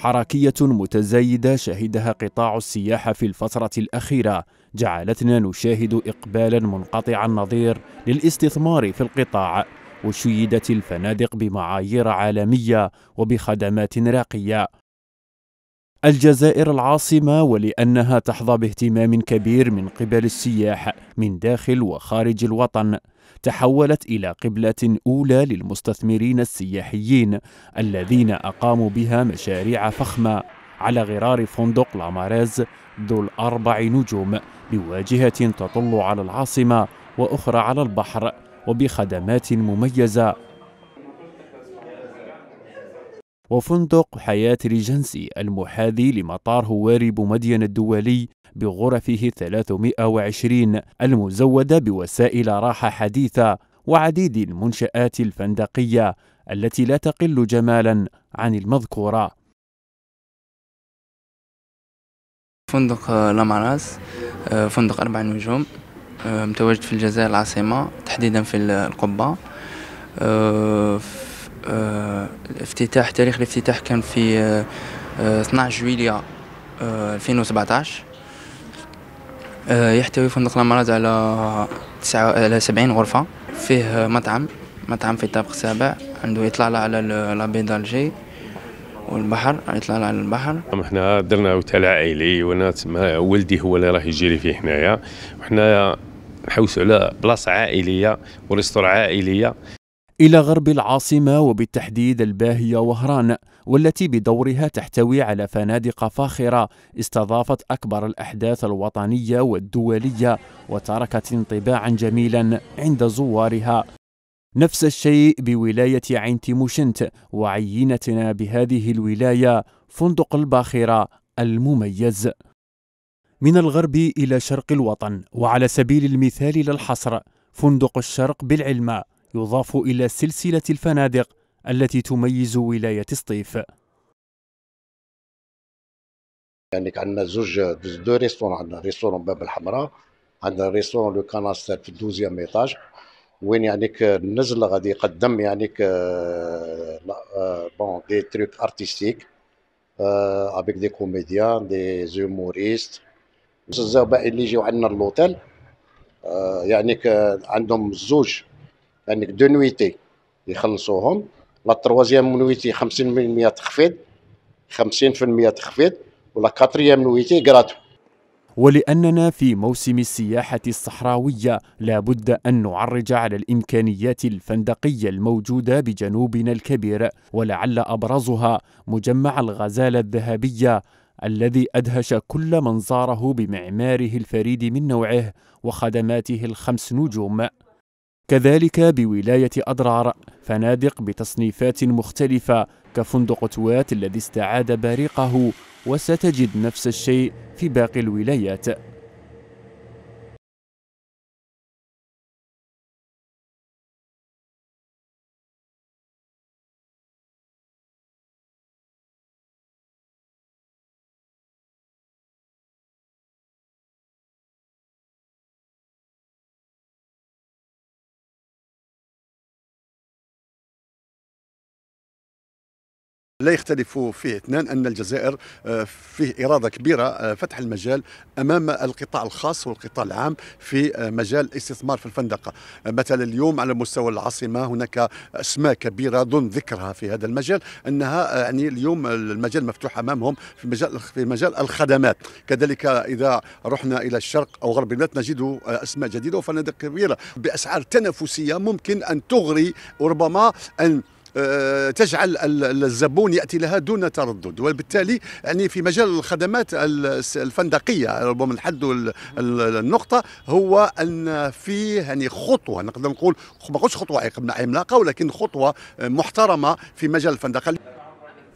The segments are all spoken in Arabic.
حركية متزايدة شهدها قطاع السياحة في الفترة الأخيرة جعلتنا نشاهد إقبالا منقطع النظير للاستثمار في القطاع وشيدت الفنادق بمعايير عالمية وبخدمات راقية الجزائر العاصمة ولأنها تحظى باهتمام كبير من قبل السياح من داخل وخارج الوطن تحولت إلى قبلة أولى للمستثمرين السياحيين الذين أقاموا بها مشاريع فخمة على غرار فندق لاماريز ذو الأربع نجوم بواجهة تطل على العاصمة وأخرى على البحر وبخدمات مميزة وفندق حياة ريجنسي المحاذي لمطار هواري بومدين الدولي بغرفه 320 المزودة بوسائل راحة حديثة وعديد المنشآت الفندقية التي لا تقل جمالا عن المذكورة فندق لاماراس فندق أربع نجوم متواجد في الجزائر العاصمة تحديدا في القبة آه، الافتتاح تاريخ الافتتاح كان في 12 جويلية 2017 يحتوي فندق الأمراض على تسعة على سبعين غرفة فيه مطعم مطعم في الطابق السابع عنده إطلالة على لابي دالجي والبحر اطلال على البحر حنا درنا اوتيل عائلي وانا تما ولدي هو اللي راه يجيري فيه حنايا وحنايا نحوسوا على بلاصه عائليه وريستور عائليه إلى غرب العاصمة وبالتحديد الباهية وهران والتي بدورها تحتوي على فنادق فاخرة استضافت أكبر الأحداث الوطنية والدولية وتركت انطباعا جميلا عند زوارها نفس الشيء بولاية عين تيموشنت وعينتنا بهذه الولاية فندق الباخرة المميز من الغرب إلى شرق الوطن وعلى سبيل المثال للحصر فندق الشرق بالعلمة يضاف إلى سلسلة الفنادق التي تميز ولاية سطيف يعني عندنا زوج دو ريستورون عندنا ريستورون باب الحمراء عندنا ريستورون لو كاناستر في الدوزيام ايطاج وين يعني النزله غادي يقدم يعني بون دي تروك ارتستيك افيك دي كوميديان دي زوموريست الزبائن اللي يجيو عندنا اللوتيل آه، يعني عندهم زوج عندك يعني دو نويتي يخلصوهم لا تروازيام نويتي 50% تخفيض 50% تخفيض ولا كاتريام نويتي كراتو ولأننا في موسم السياحة الصحراوية لا بد أن نعرج على الإمكانيات الفندقية الموجودة بجنوبنا الكبير ولعل أبرزها مجمع الغزالة الذهبية الذي أدهش كل من زاره بمعماره الفريد من نوعه وخدماته الخمس نجوم كذلك بولاية أضرار فنادق بتصنيفات مختلفة كفندق توات الذي استعاد بريقه وستجد نفس الشيء في باقي الولايات لا يختلف فيه اثنان ان الجزائر آه، فيه اراده كبيره آه، فتح المجال امام القطاع الخاص والقطاع العام في آه، مجال الاستثمار في الفندقه مثلا اليوم على مستوى العاصمه هناك اسماء كبيره دون ذكرها في هذا المجال انها يعني اليوم المجال مفتوح امامهم في مجال في مجال الخدمات كذلك اذا رحنا الى الشرق او غرب البلاد نجد اسماء جديده وفنادق كبيره باسعار تنافسيه ممكن ان تغري وربما ان آه، تجعل الزبون ياتي لها دون تردد وبالتالي يعني في مجال الخدمات الفندقيه ربما الحد النقطه هو ان فيه يعني خطوه نقدر نقول ما قلتش خطوه عملاقه ولكن خطوه محترمه في مجال الفندقه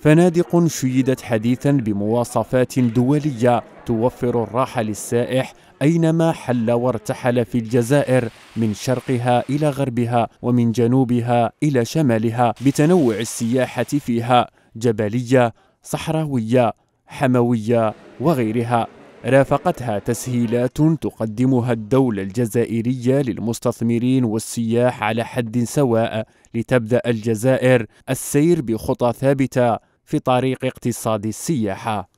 فنادق شيدت حديثا بمواصفات دوليه توفر الراحه للسائح اينما حل وارتحل في الجزائر من شرقها الى غربها ومن جنوبها الى شمالها بتنوع السياحه فيها جبليه صحراويه حمويه وغيرها رافقتها تسهيلات تقدمها الدولة الجزائرية للمستثمرين والسياح على حد سواء لتبدأ الجزائر السير بخطى ثابتة في طريق اقتصاد السياحة